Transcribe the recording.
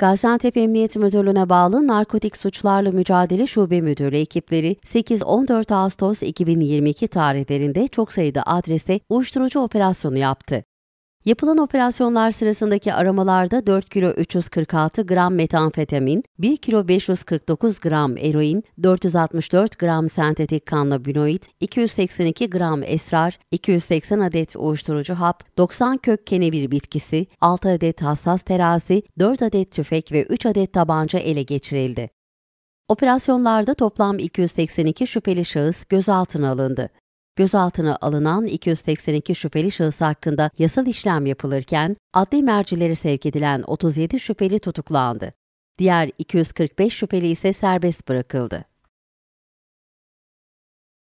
Gaziantep Emniyet Müdürlüğü'ne bağlı Narkotik Suçlarla Mücadele Şube Müdürlüğü ekipleri 8-14 Ağustos 2022 tarihlerinde çok sayıda adrese uyuşturucu operasyonu yaptı. Yapılan operasyonlar sırasındaki aramalarda 4 kilo 346 gram metanfetamin, 1 kilo 549 gram eroin, 464 gram sentetik kannabinoid, 282 gram esrar, 280 adet uyuşturucu hap, 90 kök kenevir bitkisi, 6 adet hassas terazi, 4 adet tüfek ve 3 adet tabanca ele geçirildi. Operasyonlarda toplam 282 şüpheli şahıs gözaltına alındı gözaltına alınan 282 şüpheli şahıs hakkında yasal işlem yapılırken adli mercilere sevk edilen 37 şüpheli tutuklandı. Diğer 245 şüpheli ise serbest bırakıldı.